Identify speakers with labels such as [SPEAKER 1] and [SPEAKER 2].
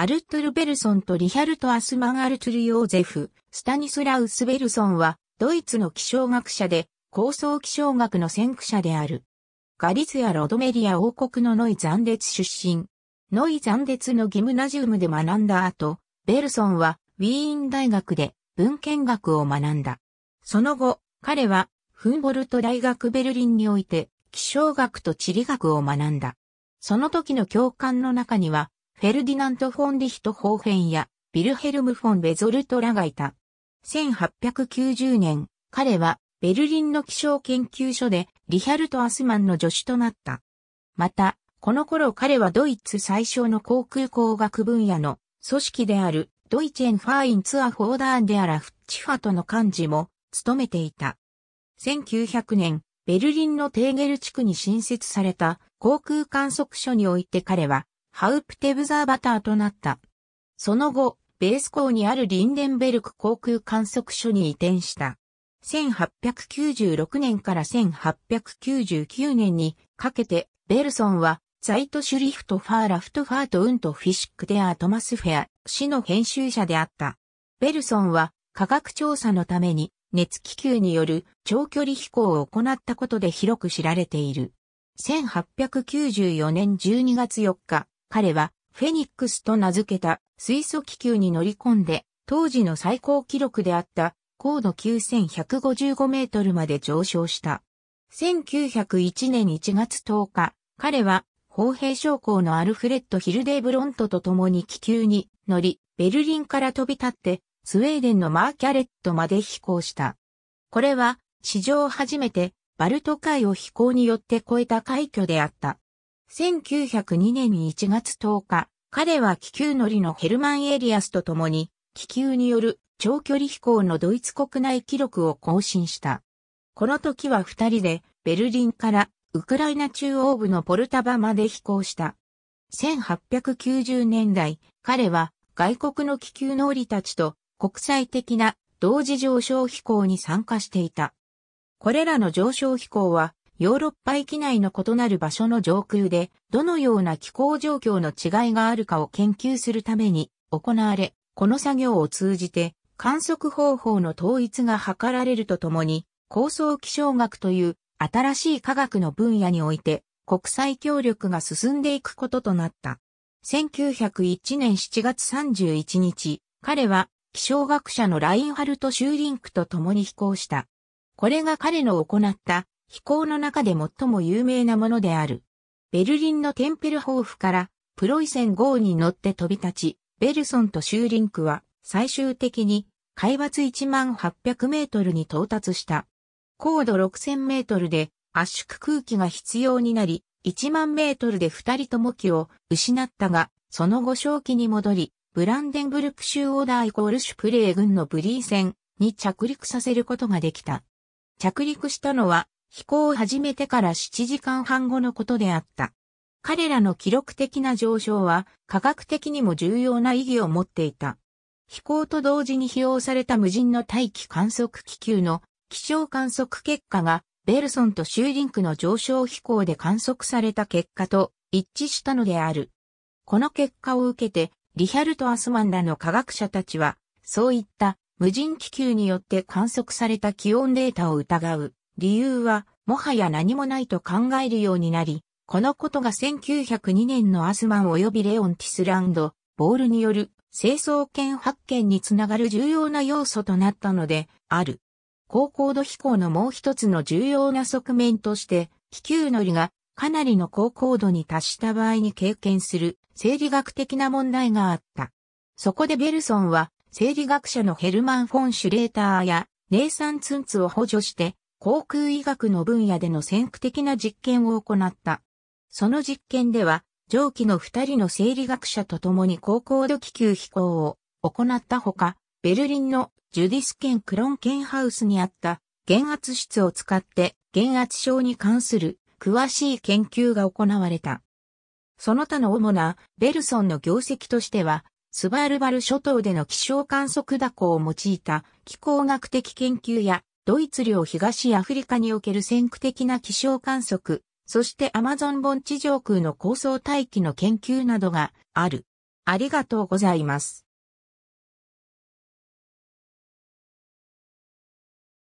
[SPEAKER 1] アルトゥル・ベルソンとリヒャルト・アスマン・アルトゥル・ヨーゼフ、スタニスラウス・ベルソンは、ドイツの気象学者で、高層気象学の先駆者である。ガリツやロドメリア王国のノイ残ツ出身。ノイ残ツのギムナジウムで学んだ後、ベルソンはウィーン大学で文献学を学んだ。その後、彼はフンボルト大学ベルリンにおいて気象学と地理学を学んだ。その時の教官の中には、フェルディナント・フォン・リヒト・ホーフェンや、ビルヘルム・フォン・ベゾルトらがいた。1890年、彼は、ベルリンの気象研究所で、リヒャルト・アスマンの助手となった。また、この頃彼はドイツ最小の航空工学分野の組織であるドイツェンファインツアフォーダーン・デアラフチファとの幹事も務めていた。1900年、ベルリンのテーゲル地区に新設された航空観測所において彼はハウプテブザーバターとなった。その後、ベース港にあるリンデンベルク航空観測所に移転した。1896年から1899年にかけて、ベルソンは、ザイトシュリフトファーラフトファートウントフィシックデアートマスフェア、市の編集者であった。ベルソンは、科学調査のために、熱気球による長距離飛行を行ったことで広く知られている。1894年12月4日、彼はフェニックスと名付けた水素気球に乗り込んで、当時の最高記録であった高度9155メートルまで上昇した。1901年1月10日、彼は砲兵将校のアルフレッド・ヒルデーブロントと共に気球に乗り、ベルリンから飛び立って、スウェーデンのマーキャレットまで飛行した。これは、史上初めて、バルト海を飛行によって越えた快挙であった。1902年1月10日、彼は気球乗りのヘルマン・エリアスと共に、気球による長距離飛行のドイツ国内記録を更新した。この時は二人で、ベルリンからウクライナ中央部のポルタバまで飛行した。1890年代、彼は外国の気球乗りたちと国際的な同時上昇飛行に参加していた。これらの上昇飛行はヨーロッパ域内の異なる場所の上空で、どのような気候状況の違いがあるかを研究するために行われ、この作業を通じて観測方法の統一が図られるとともに、高層気象学という新しい科学の分野において国際協力が進んでいくこととなった。1901年7月31日、彼は気象学者のラインハルト・シューリンクと共に飛行した。これが彼の行った飛行の中で最も有名なものである。ベルリンのテンペルホーフからプロイセン号に乗って飛び立ち、ベルソンとシューリンクは最終的に海抜1800メートルに到達した。高度6000メートルで圧縮空気が必要になり、1万メートルで2人とも気を失ったが、その後正気に戻り、ブランデンブルク州オーダーイコールシュプレー軍のブリー船に着陸させることができた。着陸したのは飛行を始めてから7時間半後のことであった。彼らの記録的な上昇は科学的にも重要な意義を持っていた。飛行と同時に使用された無人の大気観測気球の気象観測結果がベルソンとシューリンクの上昇飛行で観測された結果と一致したのである。この結果を受けてリヒャルト・アスマンらの科学者たちはそういった無人気球によって観測された気温データを疑う理由は、もはや何もないと考えるようになり、このことが1902年のアスマン及びレオン・ティスランド、ボールによる清掃権発見につながる重要な要素となったので、ある。高高度飛行のもう一つの重要な側面として、気球乗りがかなりの高高度に達した場合に経験する生理学的な問題があった。そこでベルソンは、生理学者のヘルマン・フォン・シュレーターや、ネイサン・ツンツを補助して、航空医学の分野での先駆的な実験を行った。その実験では、上記の二人の生理学者と共に高高度気球飛行を行ったほか、ベルリンのジュディス県クロンケンハウスにあった減圧室を使って減圧症に関する詳しい研究が行われた。その他の主なベルソンの業績としては、スバルバル諸島での気象観測蛇行を用いた気候学的研究やドイツ領東アフリカにおける先駆的な気象観測、そしてアマゾン盆地上空の高層大気の研究などがある。ありがとうございます。